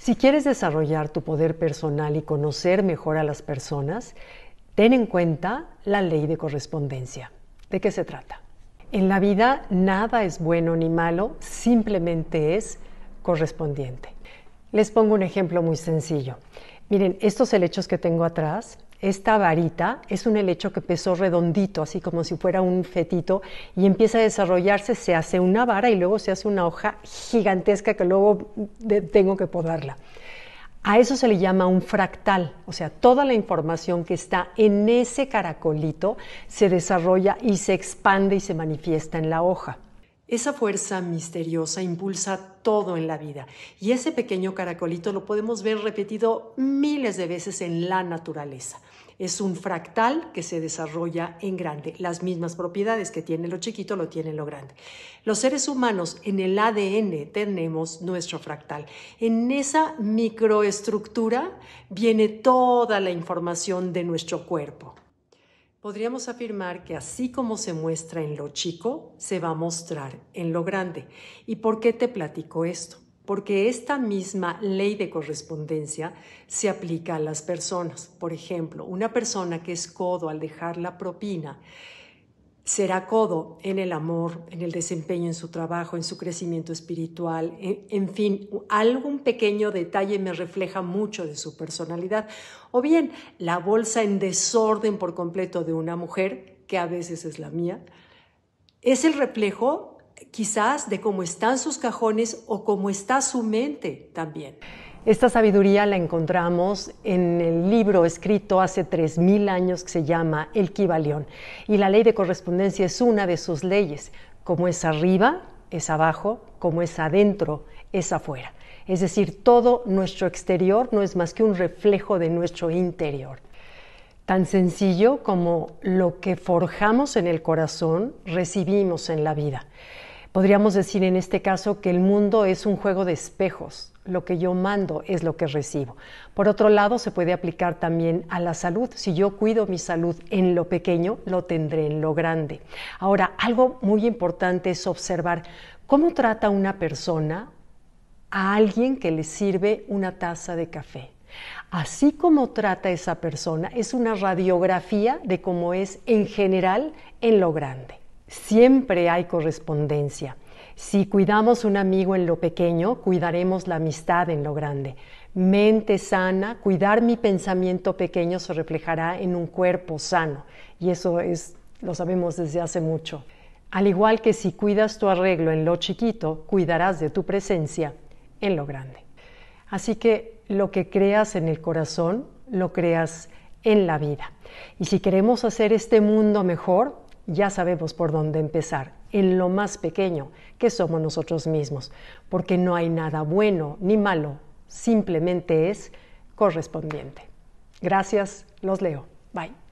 Si quieres desarrollar tu poder personal y conocer mejor a las personas, ten en cuenta la ley de correspondencia. ¿De qué se trata? En la vida nada es bueno ni malo, simplemente es correspondiente. Les pongo un ejemplo muy sencillo. Miren, estos helechos que tengo atrás esta varita es un helecho que pesó redondito, así como si fuera un fetito, y empieza a desarrollarse, se hace una vara y luego se hace una hoja gigantesca que luego tengo que podarla. A eso se le llama un fractal, o sea, toda la información que está en ese caracolito se desarrolla y se expande y se manifiesta en la hoja. Esa fuerza misteriosa impulsa todo en la vida y ese pequeño caracolito lo podemos ver repetido miles de veces en la naturaleza. Es un fractal que se desarrolla en grande. Las mismas propiedades que tiene lo chiquito lo tiene lo grande. Los seres humanos en el ADN tenemos nuestro fractal. En esa microestructura viene toda la información de nuestro cuerpo. Podríamos afirmar que así como se muestra en lo chico, se va a mostrar en lo grande. ¿Y por qué te platico esto? Porque esta misma ley de correspondencia se aplica a las personas. Por ejemplo, una persona que es codo al dejar la propina será codo en el amor, en el desempeño, en su trabajo, en su crecimiento espiritual, en, fin, algún pequeño detalle me refleja mucho de su personalidad. O bien la bolsa en desorden por completo de una mujer, que a veces es la mía, es el reflejo quizás de cómo están sus cajones o cómo está su mente también. Esta sabiduría la encontramos en el libro escrito hace 3.000 años que se llama El Kibalión. Y la ley de correspondencia es una de sus leyes. Como es arriba, es abajo, como es adentro, es afuera. Es decir, todo nuestro exterior no es más que un reflejo de nuestro interior. Tan sencillo como lo que forjamos en el corazón, recibimos en la vida. Podríamos decir en este caso que el mundo es un juego de espejos. Lo que yo mando es lo que recibo. Por otro lado, se puede aplicar también a la salud. Si yo cuido mi salud en lo pequeño, lo tendré en lo grande. Ahora, algo muy importante es observar cómo trata una persona a alguien que le sirve una taza de café. Así como trata esa persona, es una radiografía de cómo es en general en lo grande. Siempre hay correspondencia. Si cuidamos un amigo en lo pequeño, cuidaremos la amistad en lo grande. Mente sana, cuidar mi pensamiento pequeño se reflejará en un cuerpo sano. Y eso es, lo sabemos desde hace mucho. Al igual que si cuidas tu arreglo en lo chiquito, cuidarás de tu presencia en lo grande. Así que lo que creas en el corazón, lo creas en la vida. Y si queremos hacer este mundo mejor, ya sabemos por dónde empezar, en lo más pequeño, que somos nosotros mismos, porque no hay nada bueno ni malo, simplemente es correspondiente. Gracias, los leo. Bye.